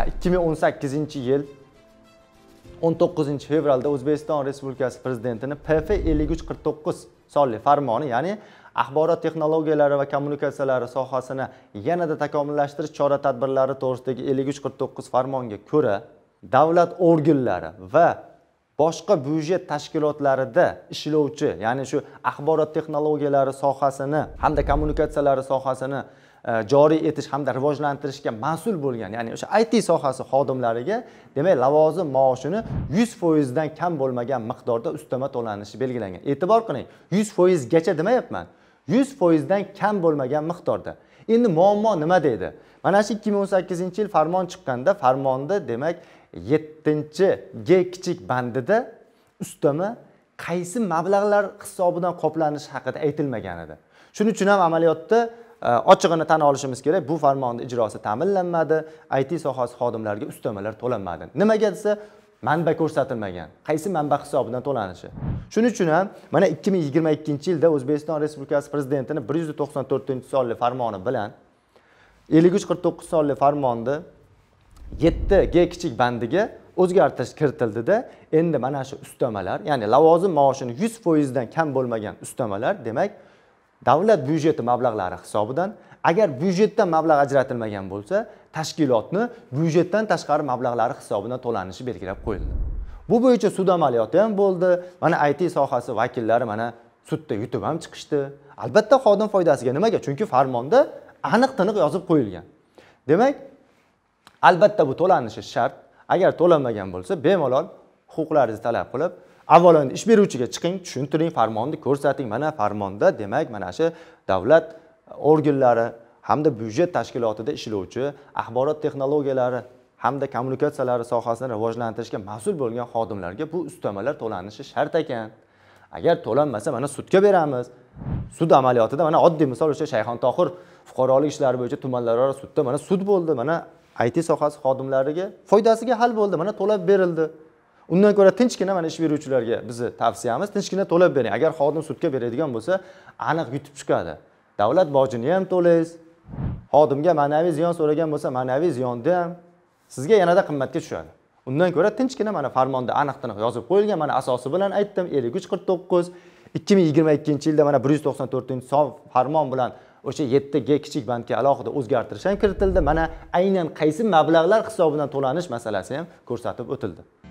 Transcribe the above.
2018 yil 19 fevralda O'zbekiston Respublikasi prezidentini PF 5349 e sonli farmoni, ya'ni axborot texnologiyalari va kommunikatsiyalari sohasini yanada takomillashtirish chora-tadbirlari to'g'risidagi 5349 farmonga ko'ra davlat organlari va boshqa byudjet tashkilotlarida ishlovchi, ya'ni shu axborot texnologiyalari sohasini hamda kommunikatsiyalari sohasini E, joriy etish hamda rivojlantirishga mas'ul bo'lgan ya'ni o'sha it sohasi xodimlariga demak lavozim maoshini yuz foizdan kam bo'lmagan miqdorda ustama to'lanishi belgilangan e'tibor qiling yuz foizgacha demayapman yuz foizdan kam bo'lmagan miqdorda endi muammo nima deydi mana shu ikki ming o'n sakkizinchi yil farmon chiqqanda farmonda demak yettinchi g kichik bandida ustama qaysi mablag'lar hisobidan qoplanishi haqida aytilmagan edi shuning uchun ham amaliyotda ochig'ini tan olishimiz kerak bu farmonni ijrosi ta'minlanmadi it sohasi xodimlariga ustamalar to'lanmadi nimaga desa manba ko'rsatilmagan qaysi manba hisobidan to'lanishi shuning uchun ham mana ikki ming yigirma ikkinchi yilda o'zbekiston respublikasi prezidentini bir yuz to'qson to'rtinchi sonli farmoni bilan ellik uch qirq to'qqiz sonli farmonni yetti g kichik bandiga o'zgartirish kiritildida endi mana shu ustamalar ya'ni lavozim maoshini yuz foizdan kam bo'lmagan ustamalar demak davlat byudjeti mablag'lari hisobidan agar byudjetdan mablag' ajratilmagan bo'lsa tashkilotni byudjetdan tashqari mablag'lari hisobidan to'lanishi belgilab qo'yildi bu bo'yicha sud amaliyoti ham bo'ldi mana it sohasi vakillari mana sudda yutib ham chiqishdi albatta xodim foydasiga nimaga chunki farmonda aniq tiniq yozib qo'yilgan demak albatta bu to'lanishi shart agar to'lanmagan bo'lsa bemalol huquqlaringizni talab qilib avvalo ish beruvchiga chiqing tushuntiring farmonni ko'rsating mana farmonda demak mana shu davlat organlari hamda byudjet tashkilotida ishlovchi axborot texnologiyalari hamda kommunikatsiyalari sohasini rivojlantirishga mas'ul bo'lgan xodimlarga bu ustamalar to'lanishi shart ekan agar to'lanmasa mana sudga beramiz sud amaliyotida mana oddiy misol o'sha shayxontohur fuqarolik ishlari bo'yicha tumanlararo sudda mana sud bo'ldi mana it sohasi xodimlariga foydasiga hal bo'ldi mana to'lab berildi undan ko'ra tinchgina mana ish beruvchilarga bizni tavsiyamiz tinchgina to'lab bering agar xodim sudga beradigan bo'lsa aniq yutib chiqadi davlat bojini ham to'laysiz xodimga ma'naviy ziyon so'ragan bo'lsa ma'naviy ziyonni ham sizga yanada qimmatga tushadi undan ko'ra tinchgina mana farmonda aniq tiniq yozib qo'yilgan mana asosi bilan aytdim ellik uch qirq to'qqiz ikki ming yigirma ikkinchi yilda mana bir yuz to'qson to'rtinchi son farmon bilan o'sha yetti g kichik bandga alohida o'zgartirish ham kiritildi mana aynan qaysi mablag'lar hisobidan to'lanish masalasi ham ko'rsatib o'tildi